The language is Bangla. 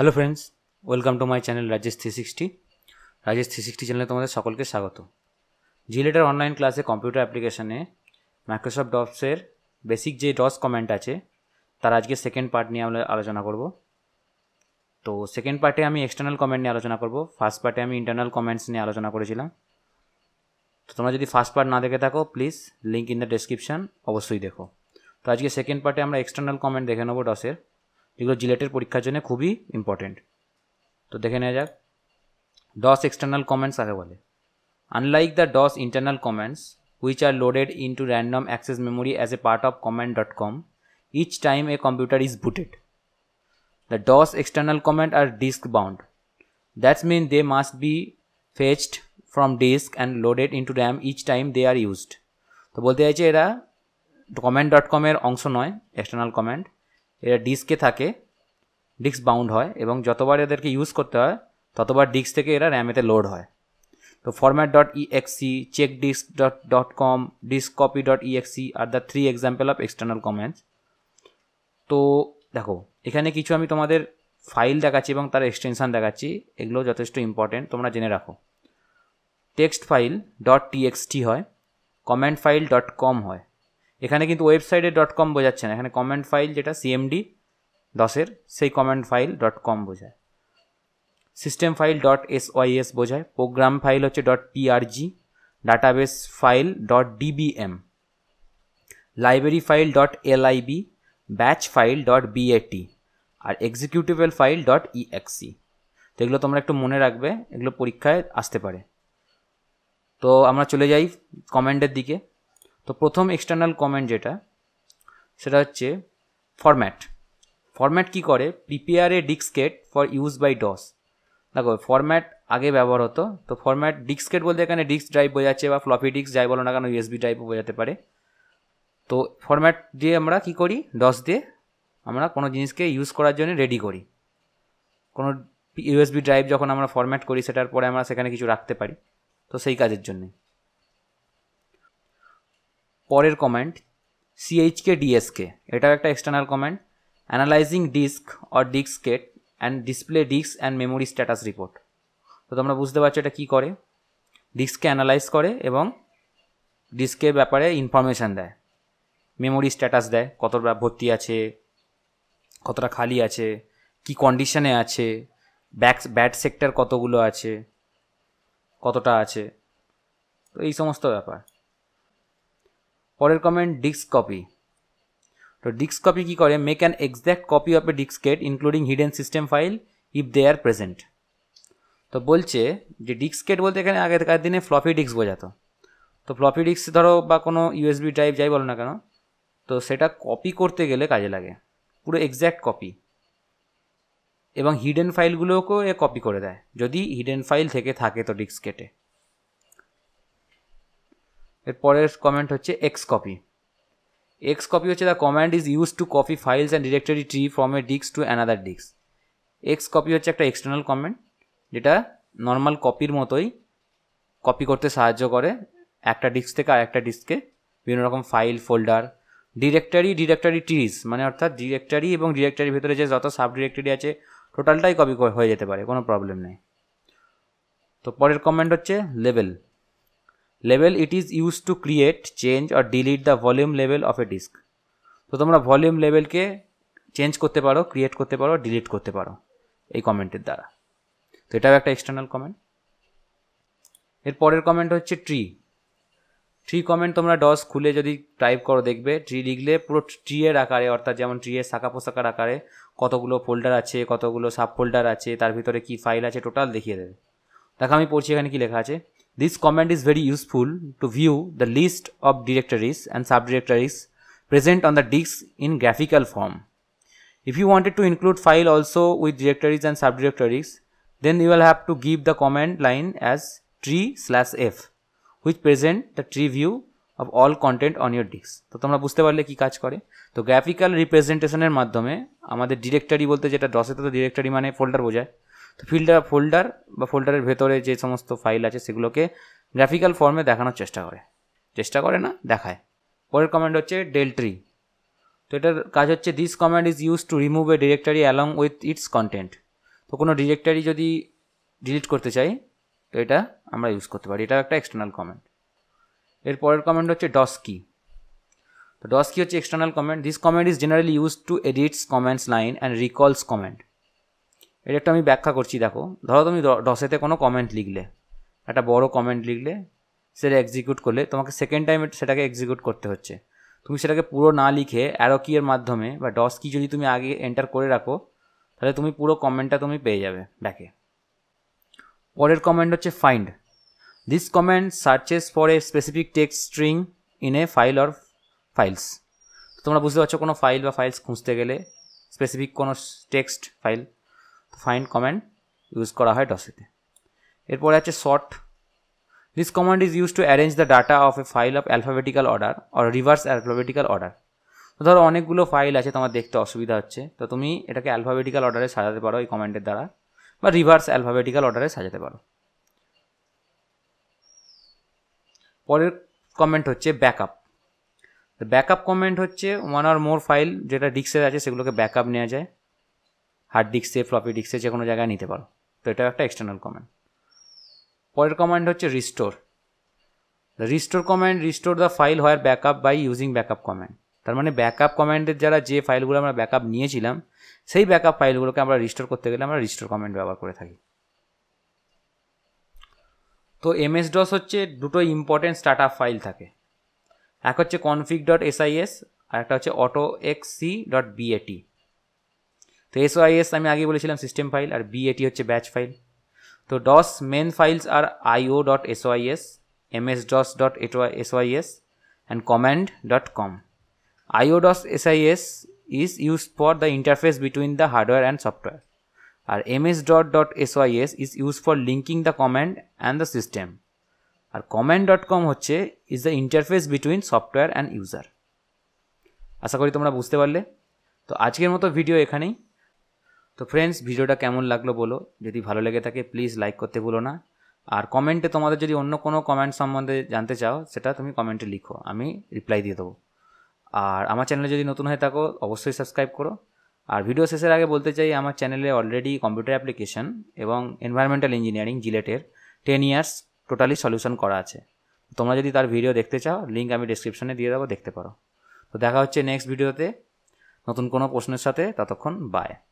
Hello friends welcome to my channel Rajesh three sixty Rajesh three sixty চ্যানেলে তোমাদের সকলকে স্বাগত জিলেটার অনলাইন ক্লাসে কম্পিউটার অ্যাপ্লিকেশানে মাইক্রোসফট ডটসের বেসিক যে ডস কমেন্ট আছে তার আজকে সেকেন্ড পার্ট নিয়ে আমরা আলোচনা করব তো সেকেন্ড পার্টে আমি এক্সটার্নাল কমেন্ট নিয়ে আলোচনা করব ফার্স্ট পার্টে আমি ইন্টারনাল কমেন্টস নিয়ে আলোচনা করেছিলাম তো তোমরা যদি ফার্স্ট পার্ট না দেখে থাকো please link in the description অবশ্যই দেখো তো আজকে সেকেন্ড পার্টে আমরা এক্সটার্নাল কমেন্ট দেখে নেবো ডসের এগুলো জিলেটের পরীক্ষার জন্য খুবই ইম্পর্টেন্ট তো দেখে নেওয়া যাক ডস এক্সটার্নাল কমেন্টস আগে বলে unlike the DOS internal commands which are loaded into random access memory as a part of command dot com each time a computer is booted the DOS external command are disk bound that's mean they must be fetched from disk and loaded into RAM each time they are used তো বলতে চাইছে এরা কমেন্ট ডট কমের অংশ নয় এক্সটার্নাল কমেন্ট এরা ডিস্কে থাকে ডিস্ক বাউন্ড হয় এবং যতবার এদেরকে ইউজ করতে হয় ততবার ডিস্ক থেকে এরা র্যামেতে লোড হয় তো format dot EXE check disk dot dot com disk copy dot EXE are the three example of external commands তো দেখো এখানে কিছু আমি তোমাদের ফাইল দেখাচ্ছি এবং তার এক্সটেনশান দেখাচ্ছি এগুলো যথেষ্ট ইম্পর্টেন্ট তোমরা জেনে রাখো টেক্সট ফাইল ডট টিএক্সটি হয় কমেন্ট ফাইল ডট কম হয় এখানে কিন্তু ওয়েবসাইটে ডট কম বোঝাচ্ছে না এখানে কমেন্ট ফাইল যেটা সিএমডি দশের সেই কমেন্ট ফাইল ডট কম বোঝায় system file dot S Y S বোঝায় প্রোগ্রাম ফাইল হচ্ছে dot PRG database file dot DBM library file dot L I B batch file dot BAT আর এক্সিকিউটিভেল ফাইল ডট ইএক্সি তো এগুলো তোমরা একটু মনে রাখবে এগুলো পরীক্ষায় আসতে পারে তো আমরা চলে যাই কমেন্টের দিকে তো প্রথম এক্সটার্নাল কমেন্ট যেটা সেটা হচ্ছে ফরম্যাট ফরম্যাট কি করে prepare a diskette for use by DOS দেখো ফরম্যাট আগে ব্যবহার হতো তো ফরম্যাট ডিস্কেট বলতে এখানে ডিস্ক ড্রাইভ বোঝাচ্ছে বা ফ্লপি ডিস্ক যাই বলো না কেন ইউএসবি ড্রাইভও বোঝাতে পারে তো ফরম্যাট দিয়ে আমরা কি করি ডস দিয়ে আমরা কোনো জিনিসকে ইউজ করার জন্য রেডি করি কোনো ইউএসবি ড্রাইভ যখন আমরা ফরম্যাট করি সেটার পরে আমরা সেখানে কিছু রাখতে পারি তো সেই কাজের জন্যে পরের কমেন্ট সিএইচকে ডিএসকে এটাও একটা external command analysing disk or diskette and display disk and memory status report তো তোমরা বুঝতে পারছো এটা কী করে ডিস্ককে অ্যানালাইজ করে এবং ডিস্কের ব্যাপারে ইনফরমেশান দেয় মেমোরি স্ট্যাটাস দেয় কতটা ভর্তি আছে কতটা খালি আছে কি কন্ডিশনে আছে ব্যাক ব্যাট সেক্টর কতগুলো আছে কতটা আছে তো এই সমস্ত ব্যাপার পরের কমেন্ট ডিস্ক কপি তো ডিস্ক কপি কী করে make an exact copy of a diskette including hidden system file if they are present তো বলছে যে ডিস্কেট বলতে এখানে আগেকার দিনে ফ্লপি ডিস্ক বোঝাতো তো ফ্লপি ডিস্ক ধরো বা কোনো ইউএসবি টাইপ যাই বলো না কেন তো সেটা কপি করতে গেলে কাজে লাগে পুরো এক্স্যাক্ট কপি এবং হিডেন ফাইলগুলোকেও এ কপি করে দেয় যদি হিডেন ফাইল থেকে থাকে তো ডিস্কেটে এর পরের কমেন্ট হচ্ছে এক্স কপি এক্স কপি হচ্ছে the command is use to copy files and directory tree from a disk to another disk X copy হচ্ছে একটা এক্সটার্নাল কমেন্ট যেটা নর্মাল কপির মতোই কপি করতে সাহায্য করে একটা ডিস্ক থেকে আর একটা ডিস্কে বিভিন্ন রকম file folder directory directory trees মানে অর্থাৎ ডিরেক্টরি এবং ডিরেক্টরির ভিতরে যে যত সাব ডিরেক্টরি আছে টোটালটাই কপি হয়ে যেতে পারে কোনো প্রবলেম নেই তো পরের কমেন্ট হচ্ছে level level it is use to create change আর delete the volume level of a disk তো তোমরা ভলিউম লেভেলকে চেঞ্জ করতে পারো ক্রিয়েট করতে পারো ডিলিট করতে পারো এই কমেন্টের দ্বারা তো এটাও একটা এক্সটার্নাল কমেন্ট এর পরের কমেন্ট হচ্ছে ট্রি ট্রি কমেন্ট তোমরা ডস খুলে যদি টাইপ করো দেখবে ট্রি লিখলে পুরো ট্রি এর আকারে অর্থাৎ যেমন ট্রি এর শাখা পোশাকার আকারে কতগুলো ফোল্ডার আছে কতগুলো সাব ফোল্ডার আছে তার ভিতরে কি ফাইল আছে টোটাল দেখিয়ে দেবে দেখো আমি পড়ছি এখানে কি লেখা আছে This command is very useful to view the list of directories and subdirectories present on the disk in graphical form. If you wanted to include file also with directories and subdirectories, then you will have to give the command line as tree slash f which present the tree view of all content on your disk. So, তোমরা বুঝতে পারলে কি কাজ করে তো গ্রাফিক্যাল রিপ্রেজেন্টেশনের মাধ্যমে আমাদের ডিরেক্টরি বলতে যেটা ডসেতে তো ডিরেক্টরি মানে ফোল্ডার তো ফিল্ডার ফোল্ডার বা ফোল্ডারের ভেতরে যে সমস্ত ফাইল আছে সেগুলোকে গ্রাফিক্যাল ফর্মে দেখানোর চেষ্টা করে চেষ্টা করে না দেখায় পরের কমান্ড হচ্ছে ডেলট্রি তো এটার কাজ হচ্ছে this command is use to remove a directory along with its content তো কোনো ডিরেক্টারি যদি ডিলিট করতে চাই তো এটা আমরা ইউজ করতে পারি এটা একটা এক্সটার্নাল কমেন্ট এর পরের কমেন্ট হচ্ছে কি তো কি হচ্ছে external command this command is generally use to edits commands line and recalls command এটা একটু আমি ব্যাখ্যা করছি দেখো ধরো তুমি ডসেতে কোনো কমেন্ট লিখলে একটা বড় কমেন্ট লিখলে সেটা এক্সিকিউট করলে তোমাকে সেকেন্ড টাইম সেটাকে এক্সিকিউট করতে হচ্ছে তুমি সেটাকে পুরো না লিখে অ্যারো কিয়ের মাধ্যমে বা ডস কি যদি তুমি আগে এন্টার করে রাখো তাহলে তুমি পুরো কমেন্টটা তুমি পেয়ে যাবে ব্যাকে পরের কমেন্ট হচ্ছে find this command searches for a specific text string in a file or files তোমরা বুঝতে পারছো কোনো ফাইল বা ফাইলস খুঁজতে গেলে স্পেসিফিক কোনো text file find command use করা হয় ডসেতে এরপরে আছে sort this command is use to arrange the data of a file of alphabetical order or reverse alphabetical order তো ধরো অনেকগুলো ফাইল আছে তোমার দেখতে অসুবিধা হচ্ছে তো তুমি এটাকে অ্যালফাবেটিক্যাল অর্ডারে সাজাতে পারো এই কমান্ডের দ্বারা বা রিভার্স অ্যালফাবেটিক্যাল অর্ডারে সাজাতে পারো পরের কমেন্ট হচ্ছে ব্যাকআপ ব্যাকআপ কমেন্ট হচ্ছে ওয়ান আর মোর ফাইল যেটা ডিস্কে আছে সেগুলোকে ব্যাকআপ নেওয়া যায় হার্ড ডিস্কে ফ্লপি ডিস্কে যে কোনো জায়গায় নিতে পারো তো এটাও একটা এক্সটার্নাল কমান্ড পরের কমান্ড হচ্ছে restore the restore command restore the file হয় backup by using backup command তার মানে ব্যাকআপ কমান্ডের যারা যে ফাইলগুলো আমরা ব্যাকআপ নিয়েছিলাম সেই ব্যাকআপ ফাইলগুলোকে আমরা রিস্টোর করতে গেলে আমরা রিস্টোর কমান্ড ব্যবহার করে থাকি তো এমএস ডস হচ্ছে দুটো ইম্পর্টেন্ট স্টার্ট আপ ফাইল থাকে এক হচ্ছে config dot S I S আর একটা হচ্ছে autoexec dot BAT তো এসওআইএস আমি আগে বলেছিলাম সিস্টেম ফাইল আর বি এটি হচ্ছে ব্যাচ ফাইল তো ডস মেন ফাইলস আর আইও ডট এসওআইএস এমএস ডস ডট এসওআইএস and command dot com IO DOS এসআইএস is used for the interface between the hardware and software. Our ms.sys is used for linking the command and the system. Our command.com হচ্ছে is the interface between software and user. আশা করি তোমরা বুঝতে পারলে তো আজকের মতো ভিডিও এখানেই তো ফ্রেন্ডস ভিডিওটা কেমন লাগলো বলো যদি ভালো লেগে থাকে প্লিজ লাইক করতে ভুলো না আর কমেন্টে তোমাদের যদি অন্য কোনো কমেন্ট সম্বন্ধে জানতে চাও সেটা তুমি কমেন্টে লিখো আমি রিপ্লাই দিয়ে দেবো আর আমার চ্যানেলে যদি নতুন হয়ে থাকো অবশ্যই সাবস্ক্রাইব করো আর ভিডিও শেষের আগে বলতে চাই আমার চ্যানেলে অলরেডি কম্পিউটার অ্যাপ্লিকেশন এবং এনভায়রনমেন্টাল ইঞ্জিনিয়ারিং জিলেটের টেন ইয়ার্স টোটালি সলিউশন করা আছে তোমরা যদি তার ভিডিও দেখতে চাও লিঙ্ক আমি ডিসক্রিপশনে দিয়ে দেবো দেখতে পারো তো দেখা হচ্ছে নেক্সট ভিডিওতে নতুন কোনো প্রশ্নের সাথে ততক্ষণ বায়